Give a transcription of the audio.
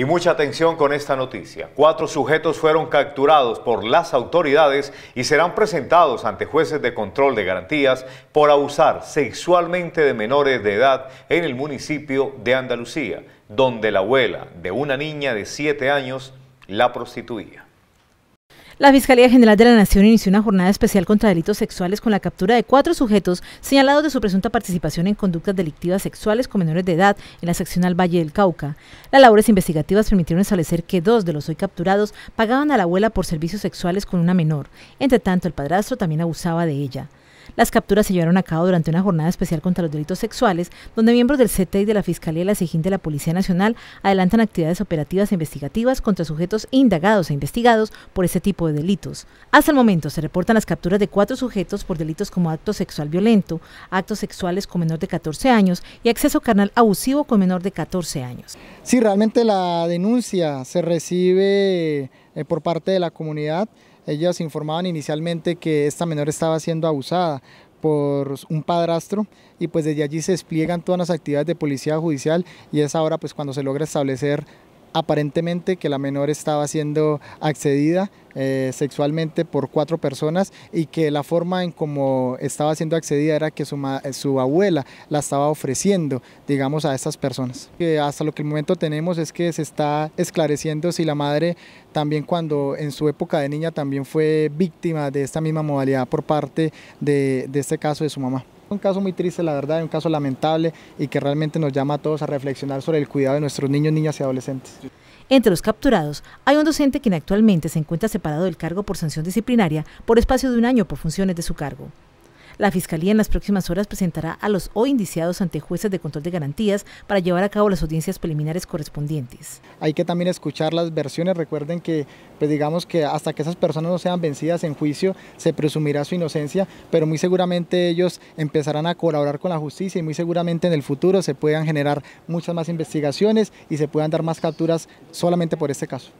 Y mucha atención con esta noticia. Cuatro sujetos fueron capturados por las autoridades y serán presentados ante jueces de control de garantías por abusar sexualmente de menores de edad en el municipio de Andalucía, donde la abuela de una niña de 7 años la prostituía. La Fiscalía General de la Nación inició una jornada especial contra delitos sexuales con la captura de cuatro sujetos señalados de su presunta participación en conductas delictivas sexuales con menores de edad en la seccional Valle del Cauca. Las labores investigativas permitieron establecer que dos de los hoy capturados pagaban a la abuela por servicios sexuales con una menor. Entre tanto, el padrastro también abusaba de ella. Las capturas se llevaron a cabo durante una jornada especial contra los delitos sexuales, donde miembros del y de la Fiscalía y la SIGIN de la Policía Nacional adelantan actividades operativas e investigativas contra sujetos indagados e investigados por este tipo de delitos. Hasta el momento se reportan las capturas de cuatro sujetos por delitos como acto sexual violento, actos sexuales con menor de 14 años y acceso carnal abusivo con menor de 14 años. Si realmente la denuncia se recibe eh, por parte de la comunidad. Ellas informaban inicialmente que esta menor estaba siendo abusada por un padrastro y pues desde allí se despliegan todas las actividades de policía judicial y es ahora pues cuando se logra establecer aparentemente que la menor estaba siendo accedida eh, sexualmente por cuatro personas y que la forma en cómo estaba siendo accedida era que eh, su, abuela la estaba ofreciendo, digamos, a estas personas. Que hasta lo que el momento tenemos es que se está esclareciendo si la madre también cuando en su época de niña también fue víctima de esta misma modalidad por parte de este caso de su mamá. Un caso muy triste, la verdad, un caso lamentable y que realmente nos llama a todos a reflexionar sobre el cuidado de nuestros niños, niñas y adolescentes. Entre los capturados hay un docente quien actualmente se encuentra separado del cargo por sanción disciplinaria por espacio de un año por funciones de su cargo. La Fiscalía en las próximas horas presentará a los hoy indiciados ante jueces de control de garantías para llevar a cabo las audiencias preliminares correspondientes. Hay que también escuchar las versiones. Recuerden que, pues, digamos que hasta que esas personas no sean vencidas en juicio, se presumirá su inocencia, pero muy seguramente ellos empezarán a colaborar con la justicia y muy seguramente en el futuro se puedan generar muchas más investigaciones y se puedan dar más capturas solamente por este caso.